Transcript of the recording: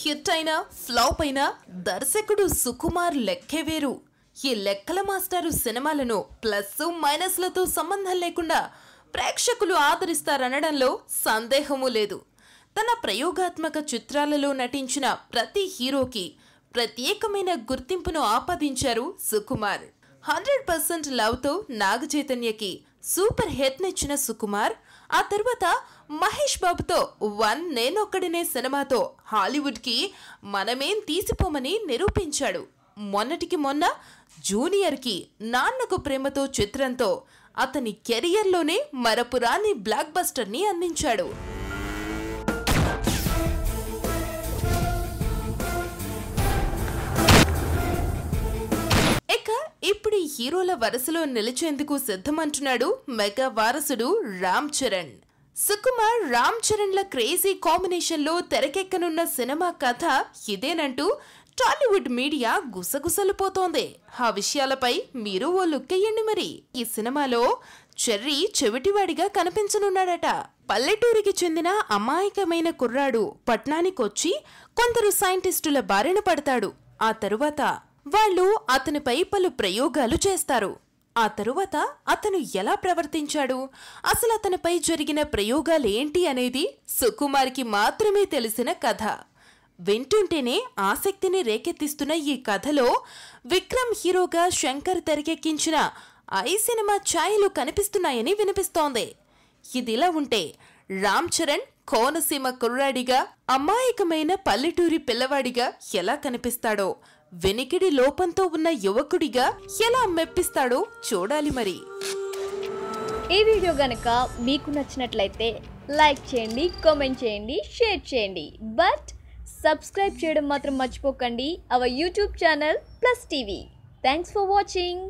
hit అయినా flop అయినా దర్శకుడు సుకుమార్ లెక్కే వేరు ఈ లెక్కల మాస్టారు సినిమాలను ప్లస్ మైనస్లతో సంబంధం లేకుండా ప్రేక్షకులు ఆదరిస్తారనడంలో సందేహము లేదు తన ప్రయోగాత్మక చిత్రాలలో నటించిన ప్రతి హీరోకి ప్రత్యేకమైన గుర్తింపును ఆపాదించారు సుకుమార్ హండ్రెడ్ పర్సెంట్ లవ్తో నాగ చైతన్యకి సూపర్ హిట్నిచ్చిన సుకుమార్ ఆ తర్వాత మహేష్ బాబుతో వన్ నేనొక్కడినే సినిమాతో హాలీవుడ్కి మనమేం తీసిపోమని నిరూపించాడు మొన్నటికి మొన్న జూనియర్కి నాన్నకు ప్రేమతో చిత్రంతో అతని కెరియర్లోనే మరపురాని బ్లాక్ బస్టర్ని అందించాడు హీరోల వరసలో నిలిచేందుకు సిద్ధమంటున్నాడు మెగా వారసుడు రామ్ చరణ్ సుకుమార్ రామ్ చరణ్ల క్రేజీ కాంబినేషన్లో తెరకెక్కనున్న సినిమా కథ ఇదేనంటూ టాలీవుడ్ మీడియా పోతోంది ఆ విషయాలపై మీరు ఓ లుక్ అయ్యండి మరి ఈ సినిమాలో చెర్రీ చెవిటివాడిగా కనిపించనున్నాడట పల్లెటూరికి చెందిన అమాయకమైన కుర్రాడు పట్నానికొచ్చి కొందరు సైంటిస్టుల బారిన పడతాడు ఆ తరువాత వాళ్ళు అతనిపై పలు ప్రయోగాలు చేస్తారు ఆ తరువాత అతను ఎలా ప్రవర్తించాడు అసలు అతనిపై జరిగిన ప్రయోగాలేంటి అనేది సుకుమార్కి మాత్రమే తెలిసిన కథ వింటుంటేనే ఆసక్తిని రేకెత్తిస్తున్న ఈ కథలో విక్రమ్ హీరోగా శంకర్ తెరకెక్కించిన ఐ సినిమా ఛాయలు కనిపిస్తున్నాయని వినిపిస్తోంది ఇదిలా ఉంటే రామ్ చరణ్ కోనసీమ కుర్రాడిగా అమాయకమైన పల్లెటూరి పిల్లవాడిగా ఎలా కనిపిస్తాడో వెనికిడి లోపంతో ఉన్న యువకుడిగా ఎలా మెప్పిస్తాడో చూడాలి మరి ఈ వీడియో గనక మీకు నచ్చినట్లయితే లైక్ చేయండి కామెంట్ చేయండి షేర్ చేయండి బట్ సబ్స్క్రైబ్ చేయడం మాత్రం మర్చిపోకండి our YouTube channel plus TV thanks for watching